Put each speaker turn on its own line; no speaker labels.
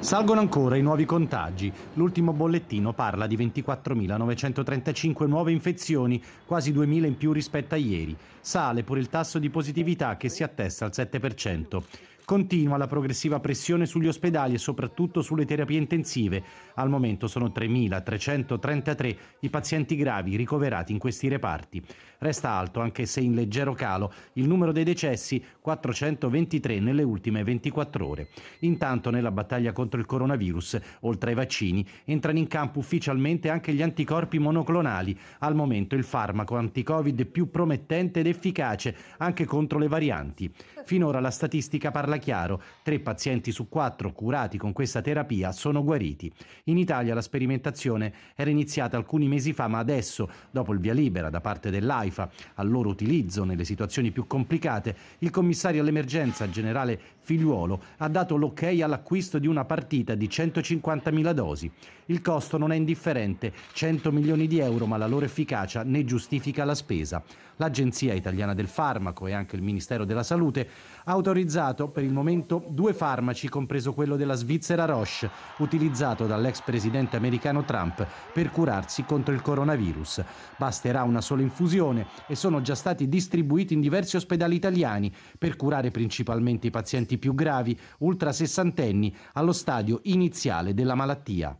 Salgono ancora i nuovi contagi. L'ultimo bollettino parla di 24.935 nuove infezioni, quasi 2.000 in più rispetto a ieri. Sale pure il tasso di positività che si attesta al 7%. Continua la progressiva pressione sugli ospedali e soprattutto sulle terapie intensive. Al momento sono 3.333 i pazienti gravi ricoverati in questi reparti. Resta alto, anche se in leggero calo, il numero dei decessi 423 nelle ultime 24 ore. Intanto nella battaglia contro il coronavirus, oltre ai vaccini, entrano in campo ufficialmente anche gli anticorpi monoclonali, al momento il farmaco anticovid più promettente ed efficace anche contro le varianti. Finora la statistica parla chiaro, tre pazienti su quattro curati con questa terapia sono guariti. In Italia la sperimentazione era iniziata alcuni mesi fa, ma adesso, dopo il via libera da parte dell'AIFA al loro utilizzo nelle situazioni più complicate, il commissario all'emergenza, generale Figliuolo, ha dato l'ok all'acquisto di una partita di 150.000 dosi. Il costo non è indifferente, 100 milioni di euro, ma la loro efficacia ne giustifica la spesa. L'Agenzia Italiana del Farmaco e anche il Ministero della Salute ha autorizzato per il il momento due farmaci, compreso quello della Svizzera Roche, utilizzato dall'ex presidente americano Trump per curarsi contro il coronavirus. Basterà una sola infusione e sono già stati distribuiti in diversi ospedali italiani per curare principalmente i pazienti più gravi, ultra sessantenni, allo stadio iniziale della malattia.